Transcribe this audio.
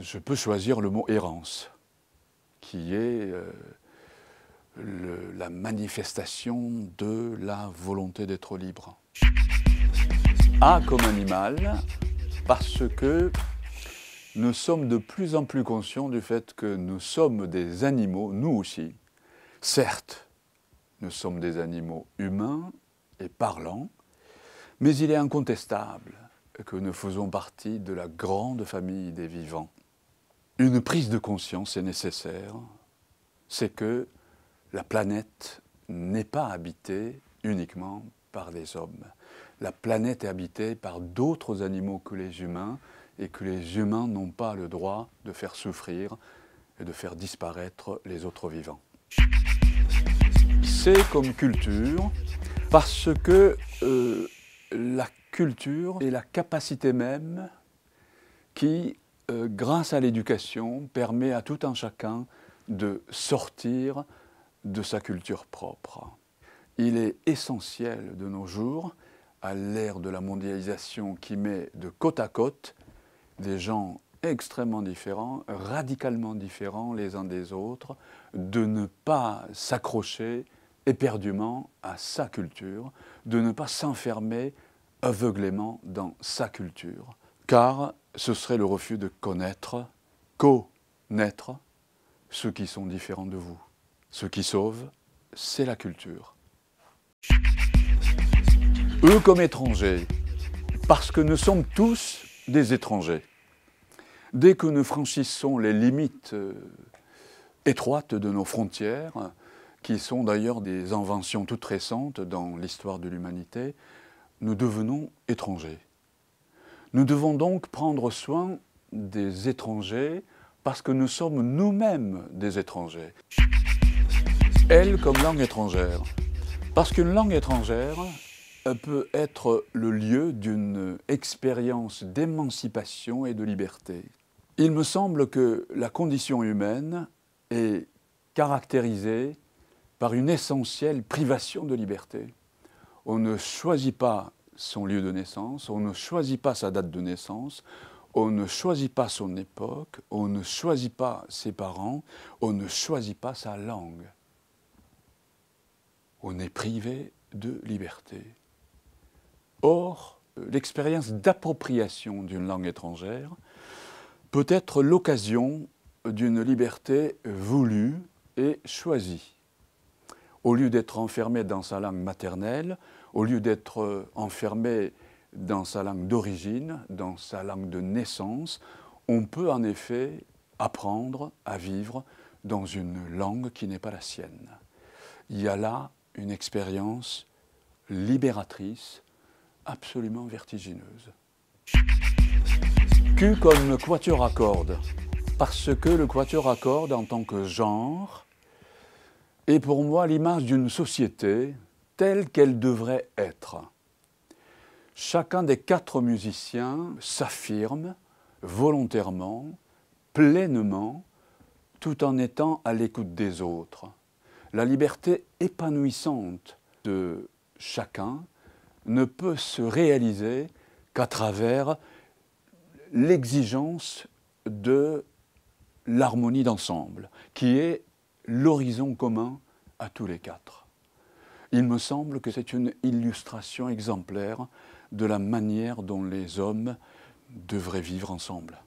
je peux choisir le mot errance, qui est euh, la manifestation de la volonté d'être libre. A comme animal, parce que nous sommes de plus en plus conscients du fait que nous sommes des animaux, nous aussi. Certes, nous sommes des animaux humains et parlants, mais il est incontestable que nous faisons partie de la grande famille des vivants une prise de conscience est nécessaire, c'est que la planète n'est pas habitée uniquement par les hommes. La planète est habitée par d'autres animaux que les humains et que les humains n'ont pas le droit de faire souffrir et de faire disparaître les autres vivants. C'est comme culture parce que euh, la culture est la capacité même qui euh, grâce à l'éducation, permet à tout un chacun de sortir de sa culture propre. Il est essentiel de nos jours, à l'ère de la mondialisation qui met de côte à côte des gens extrêmement différents, radicalement différents les uns des autres, de ne pas s'accrocher éperdument à sa culture, de ne pas s'enfermer aveuglément dans sa culture, car ce serait le refus de connaître, connaître ceux qui sont différents de vous. Ce qui sauve, c'est la culture. Eux comme étrangers, parce que nous sommes tous des étrangers. Dès que nous franchissons les limites euh, étroites de nos frontières, qui sont d'ailleurs des inventions toutes récentes dans l'histoire de l'humanité, nous devenons étrangers. Nous devons donc prendre soin des étrangers parce que nous sommes nous-mêmes des étrangers. Elle comme langue étrangère. Parce qu'une langue étrangère peut être le lieu d'une expérience d'émancipation et de liberté. Il me semble que la condition humaine est caractérisée par une essentielle privation de liberté. On ne choisit pas son lieu de naissance, on ne choisit pas sa date de naissance, on ne choisit pas son époque, on ne choisit pas ses parents, on ne choisit pas sa langue. On est privé de liberté. Or, l'expérience d'appropriation d'une langue étrangère peut être l'occasion d'une liberté voulue et choisie au lieu d'être enfermé dans sa langue maternelle, au lieu d'être euh, enfermé dans sa langue d'origine, dans sa langue de naissance, on peut en effet apprendre à vivre dans une langue qui n'est pas la sienne. Il y a là une expérience libératrice absolument vertigineuse. Q comme quatuor à parce que le quatuor à cordes en tant que genre est pour moi l'image d'une société telle qu'elle devrait être. Chacun des quatre musiciens s'affirme volontairement, pleinement, tout en étant à l'écoute des autres. La liberté épanouissante de chacun ne peut se réaliser qu'à travers l'exigence de l'harmonie d'ensemble, qui est l'horizon commun à tous les quatre. Il me semble que c'est une illustration exemplaire de la manière dont les hommes devraient vivre ensemble.